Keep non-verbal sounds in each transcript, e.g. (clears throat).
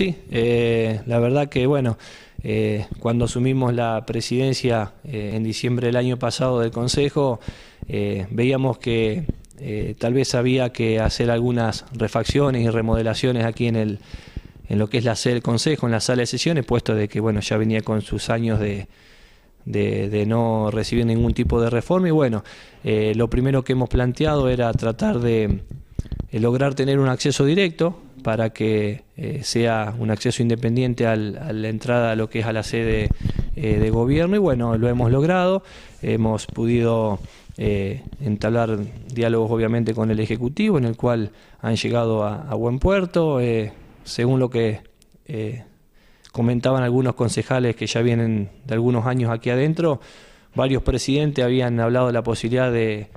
Sí, eh, la verdad que bueno, eh, cuando asumimos la presidencia eh, en diciembre del año pasado del Consejo, veíamos que tal vez había que hacer algunas refacciones y remodelaciones aquí en el en lo que es la sede del Consejo, en la sala de sesiones, puesto de que bueno ya venía con sus años de, de, no recibir ningún tipo de reforma. Y bueno, lo primero que hemos planteado era tratar de lograr tener un acceso directo para que eh, sea un acceso independiente a la entrada a lo que es a la sede eh, de gobierno y bueno, lo hemos logrado, hemos podido eh, entablar diálogos obviamente con el Ejecutivo en el cual han llegado a, a buen puerto, según lo que comentaban algunos concejales que ya vienen de algunos años aquí adentro, varios presidentes habían hablado de la posibilidad de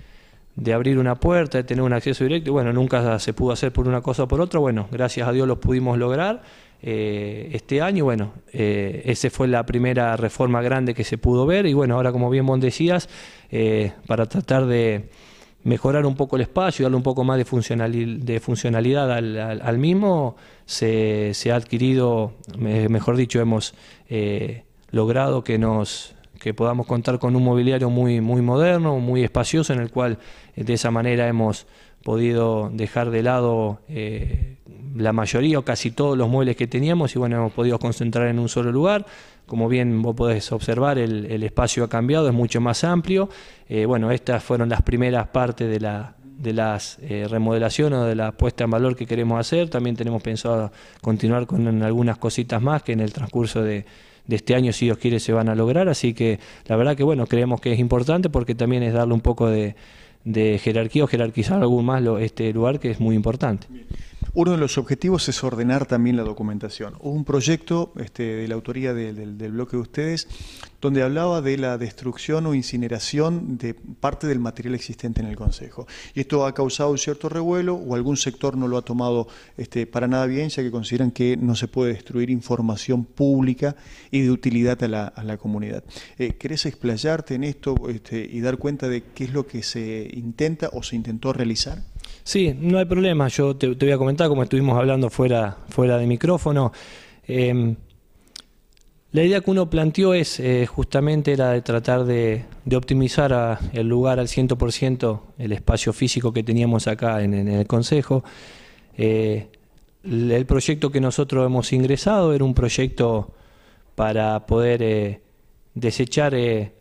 de abrir una puerta, de tener un acceso directo. y Bueno, nunca se pudo hacer por una cosa o por otra. Bueno, gracias a Dios los pudimos lograr eh, este año. Bueno, eh, esa fue la primera reforma grande que se pudo ver. Y bueno, ahora como bien vos decías, eh, para tratar de mejorar un poco el espacio, darle un poco más de, funcionalidad, de funcionalidad al, mismo, se, ha adquirido, eh, mejor dicho, hemos logrado que nos que podamos contar con un mobiliario muy, muy moderno, muy espacioso, en el cual eh, de esa manera hemos podido dejar de lado eh, la mayoría o casi todos los muebles que teníamos y bueno, hemos podido concentrar en un solo lugar. Como bien vos podés observar, el, espacio ha cambiado, es mucho más amplio. Eh, bueno, estas fueron las primeras partes de, la, de las remodelaciones o de la puesta en valor que queremos hacer. También tenemos pensado continuar con algunas cositas más que en el transcurso de, de este año, si Dios quiere, se van a lograr. Así que la verdad que bueno, creemos que es importante porque también es darle un poco de, jerarquía o jerarquizar algún más este lugar que es muy importante. Uno de los objetivos es ordenar también la documentación. Hubo un proyecto este, de la autoría del bloque de ustedes donde hablaba de la destrucción o incineración de parte del material existente en el Consejo. Y esto ha causado un cierto revuelo o algún sector no lo ha tomado este, para nada bien, ya que consideran que no se puede destruir información pública y de utilidad a la, comunidad. Eh, ¿Querés explayarte en esto este, y dar cuenta de qué es lo que se intenta o se intentó realizar? Sí, no hay problema. Yo te, voy a comentar, como estuvimos hablando fuera, fuera de micrófono. Em, la idea que uno planteó es eh, justamente la de tratar de, optimizar el lugar al 100%, el espacio físico que teníamos acá en, el Consejo. Eh, el proyecto que nosotros hemos ingresado era un proyecto para poder eh, desechar eh,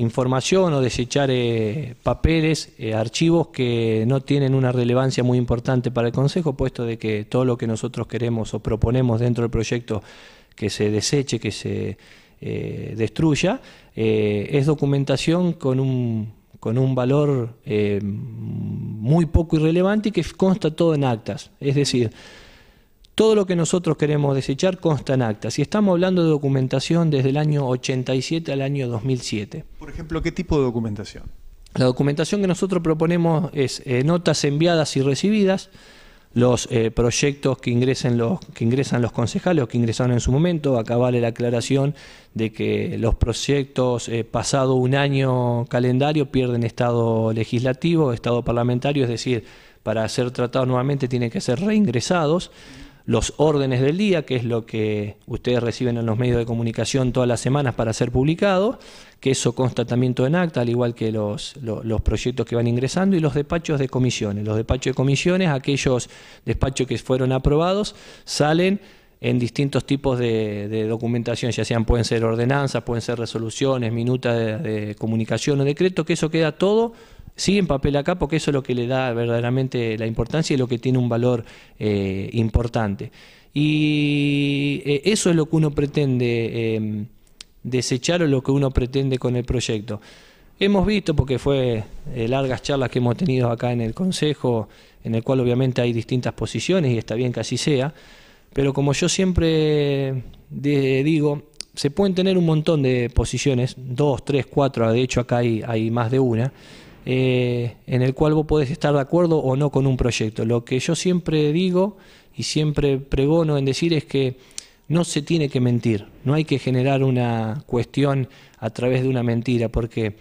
información o desechar eh, papeles, eh, archivos que no tienen una relevancia muy importante para el Consejo, puesto de que todo lo que nosotros queremos o proponemos dentro del proyecto que se deseche, que se eh, destruya, es documentación con un, con un valor muy poco irrelevante y que consta todo en actas. Es decir, todo lo que nosotros queremos desechar consta en actas. Y estamos hablando de documentación desde el año 87 al año 2007 ejemplo, qué tipo de documentación? La documentación que nosotros proponemos es eh, notas enviadas y recibidas, los eh, proyectos que, ingresen los, que ingresan los concejales o que ingresaron en su momento. Acá vale la aclaración de que los proyectos eh, pasado un año calendario pierden estado legislativo, estado parlamentario, es decir, para ser tratados nuevamente tienen que ser reingresados los órdenes del día, que es lo que ustedes reciben en los medios de comunicación todas las semanas para ser publicado, que eso consta también todo en acta, al igual que los, los, proyectos que van ingresando, y los despachos de comisiones. Los despachos de comisiones, aquellos despachos que fueron aprobados, salen en distintos tipos de, documentación, ya sean pueden ser ordenanzas, pueden ser resoluciones, minutas de, comunicación o decreto, que eso queda todo sí en papel acá porque eso es lo que le da verdaderamente la importancia y lo que tiene un valor eh, importante. Y eh, eso es lo que uno pretende em, desechar o lo que uno pretende con el proyecto. Hemos visto, porque fue eh, largas charlas que hemos tenido acá en el Consejo, en el cual obviamente hay distintas posiciones y está bien que así sea, pero como yo siempre digo, se pueden tener un montón de posiciones, dos, tres, cuatro, de hecho acá hay más de una, eh, en el cual vos podés estar de acuerdo o no con un proyecto. Lo que yo siempre digo y siempre pregono en decir es que no se tiene que mentir, no hay que generar una cuestión a través de una mentira, porque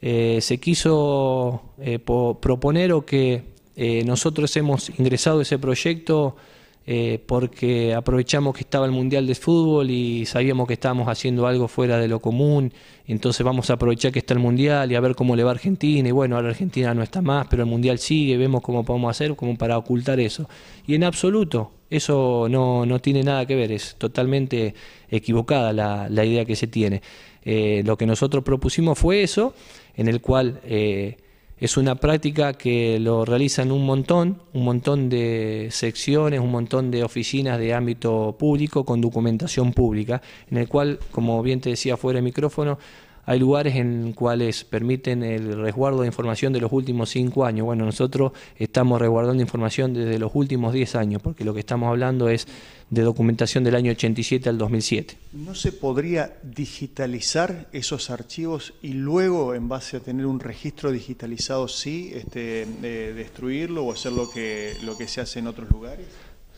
eh, se quiso eh, proponer o que eh, nosotros hemos ingresado ese proyecto eh, porque aprovechamos que estaba el Mundial de Fútbol y sabíamos que estábamos haciendo algo fuera de lo común, entonces vamos a aprovechar que está el Mundial y a ver cómo le va a Argentina, y bueno, ahora Argentina no está más, pero el Mundial sigue, vemos cómo podemos hacer como para ocultar eso. Y en absoluto, eso no, no tiene nada que ver, es totalmente equivocada la, idea que se tiene. Eh, lo que nosotros propusimos fue eso, en el cual... Eh, es una práctica que lo realizan un montón, un montón de secciones, un montón de oficinas de ámbito público con documentación pública, en el cual, como bien te decía fuera de micrófono, hay lugares en cuales permiten el resguardo de información de los últimos cinco años. Bueno, nosotros estamos resguardando información desde los últimos diez años, porque lo que estamos hablando es de documentación del año 87 al 2007. ¿No se podría digitalizar esos archivos y luego, en base a tener un registro digitalizado, sí, este, eh, destruirlo o hacer lo que, lo que se hace en otros lugares?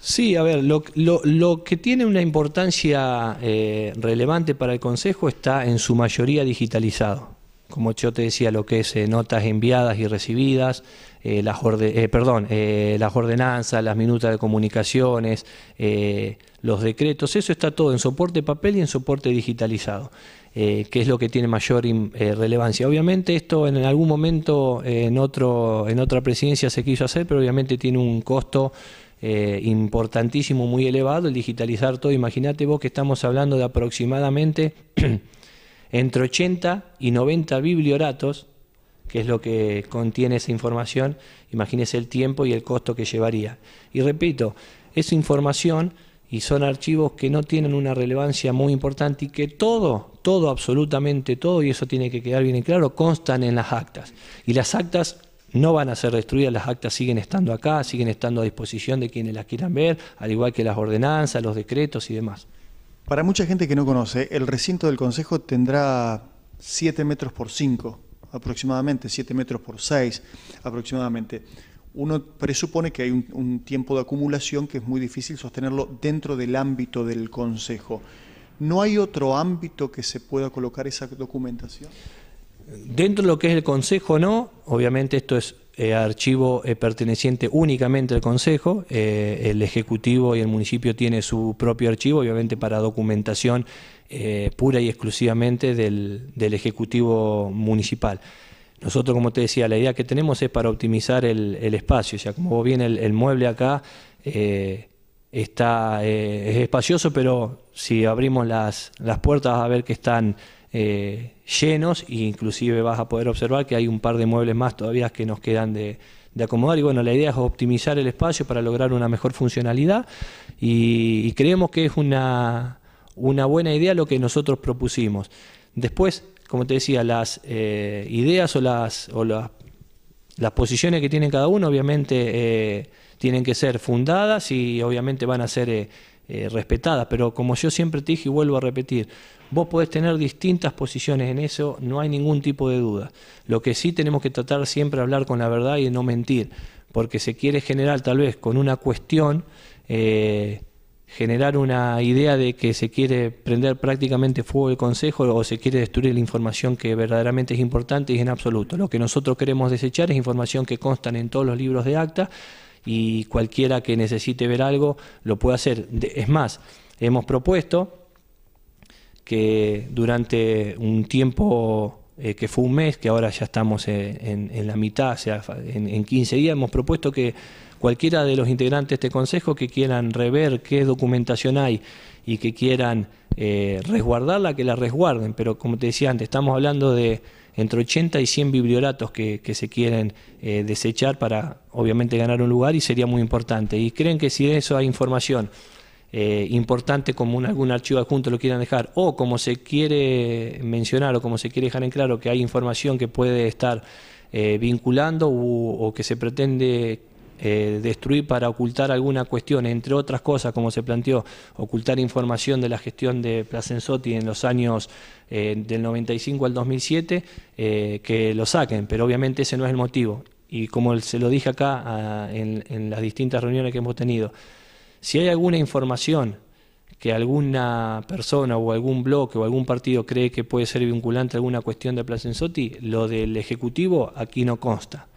Sí, a ver, lo, que tiene una importancia eh, relevante para el Consejo está en su mayoría digitalizado. Como yo te decía, lo que es eh, notas enviadas y recibidas, eh, las, perdón, las ordenanzas, las minutas de comunicaciones, los decretos, eso está todo en soporte papel y en soporte digitalizado. que es lo que tiene mayor relevancia. Obviamente esto en algún momento en, otro, en otra presidencia se quiso hacer, pero obviamente tiene un costo eh, importantísimo, muy elevado, el digitalizar todo. Imagínate vos que estamos hablando de aproximadamente (clears throat) entre 80 y 90 biblioratos, que es lo que contiene esa información, imagínese el tiempo y el costo que llevaría. Y repito, esa información y son archivos que no tienen una relevancia muy importante y que todo, todo, absolutamente todo, y eso tiene que quedar bien claro, constan en las actas. Y las actas no van a ser destruidas, las actas siguen estando acá, siguen estando a disposición de quienes las quieran ver, al igual que las ordenanzas, los decretos y demás. Para mucha gente que no conoce, el recinto del Consejo tendrá 7 metros por 5 aproximadamente, 7 metros por 6 aproximadamente. Uno presupone que hay un, un tiempo de acumulación que es muy difícil sostenerlo dentro del ámbito del Consejo. ¿No hay otro ámbito que se pueda colocar esa documentación? Dentro de lo que es el Consejo, no. Obviamente esto es eh, archivo eh, perteneciente únicamente al Consejo. Eh, el Ejecutivo y el municipio tiene su propio archivo, obviamente para documentación pura y exclusivamente del, Ejecutivo municipal. Nosotros, como te decía, la idea que tenemos es para optimizar el, espacio. O sea, como viene bien el, mueble acá está, es espacioso, pero si abrimos las, las puertas a ver que están eh, llenos e inclusive vas a poder observar que hay un par de muebles más todavía que nos quedan de, acomodar y bueno, la idea es optimizar el espacio para lograr una mejor funcionalidad y, creemos que es una, una buena idea lo que nosotros propusimos. Después, como te decía, las eh, ideas o las, o las, posiciones que tienen cada uno, obviamente, eh, tienen que ser fundadas y obviamente van a ser respetadas. Pero como yo siempre te dije y vuelvo a repetir, Vos podés tener distintas posiciones en eso, no hay ningún tipo de duda. Lo que sí tenemos que tratar siempre hablar con la verdad y no mentir, porque se quiere generar tal vez con una cuestión, eh, generar una idea de que se quiere prender prácticamente fuego el Consejo o se quiere destruir la información que verdaderamente es importante y es en absoluto. Lo que nosotros queremos desechar es información que consta en todos los libros de acta y cualquiera que necesite ver algo lo puede hacer. Es más, hemos propuesto que durante un tiempo eh, que fue un mes, que ahora ya estamos eh, en, la mitad, o sea, en, en, 15 días, hemos propuesto que cualquiera de los integrantes de este consejo que quieran rever qué documentación hay y que quieran eh, resguardarla, que la resguarden. Pero como te decía antes, estamos hablando de entre 80 y 100 biblioratos que, se quieren desechar para obviamente ganar un lugar y sería muy importante. Y creen que si de eso hay información eh, importante como un, algún archivo adjunto lo quieran dejar, o como se quiere mencionar o como se quiere dejar en claro que hay información que puede estar eh, vinculando o que se pretende eh, destruir para ocultar alguna cuestión, entre otras cosas, como se planteó, ocultar información de la gestión de Placensotti en los años del 95 al 2007, que lo saquen, pero obviamente ese no es el motivo. Y como se lo dije acá ah, en las distintas reuniones que hemos tenido, si hay alguna información que alguna persona o algún bloque o algún partido cree que puede ser vinculante a alguna cuestión de Placenzotti lo del Ejecutivo aquí no consta.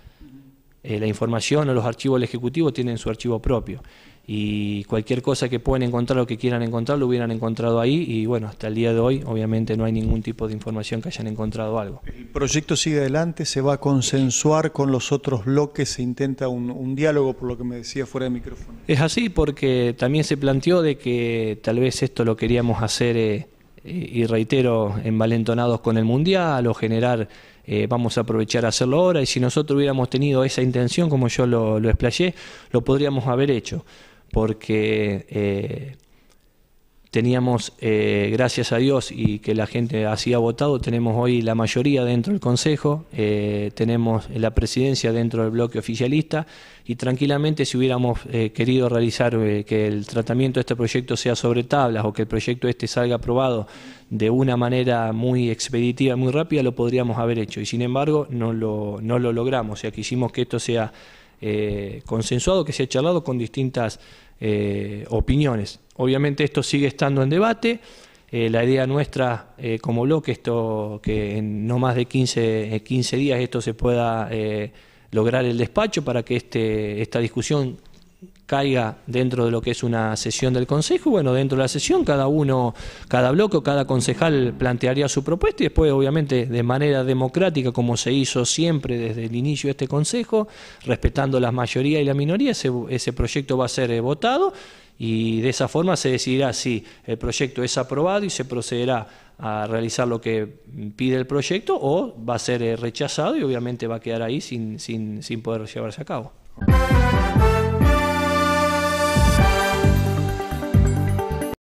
Eh, la información o los archivos del Ejecutivo tienen su archivo propio. Y cualquier cosa que puedan encontrar o que quieran encontrar, lo hubieran encontrado ahí. Y bueno, hasta el día de hoy, obviamente, no hay ningún tipo de información que hayan encontrado algo. El proyecto sigue adelante, se va a consensuar con los otros bloques, se intenta un, diálogo, por lo que me decía fuera de micrófono. Es así, porque también se planteó de que tal vez esto lo queríamos hacer, eh, eh, y reitero, envalentonados con el Mundial o generar eh, vamos a aprovechar a hacerlo ahora y si nosotros hubiéramos tenido esa intención, como yo lo, lo explayé, lo podríamos haber hecho, porque eh, teníamos, eh, gracias a Dios y que la gente así ha votado, tenemos hoy la mayoría dentro del Consejo, eh, tenemos la presidencia dentro del bloque oficialista y tranquilamente si hubiéramos eh, querido realizar que el tratamiento de este proyecto sea sobre tablas o que el proyecto este salga aprobado de una manera muy expeditiva, muy rápida, lo podríamos haber hecho y sin embargo no lo, no lo logramos, o sea que hicimos que esto sea eh, consensuado, que se ha charlado con distintas eh, opiniones. Obviamente esto sigue estando en debate. Eh, la idea nuestra como bloque esto que en no más de 15, 15 días esto se pueda lograr el despacho para que este, esta discusión caiga dentro de lo que es una sesión del Consejo. Bueno, dentro de la sesión cada uno, cada bloque, cada concejal plantearía su propuesta y después, obviamente, de manera democrática, como se hizo siempre desde el inicio de este Consejo, respetando las mayorías y la minoría, ese, ese proyecto va a ser eh, votado y de esa forma se decidirá si el proyecto es aprobado y se procederá a realizar lo que pide el proyecto o va a ser eh, rechazado y obviamente va a quedar ahí sin, sin poder llevarse a cabo.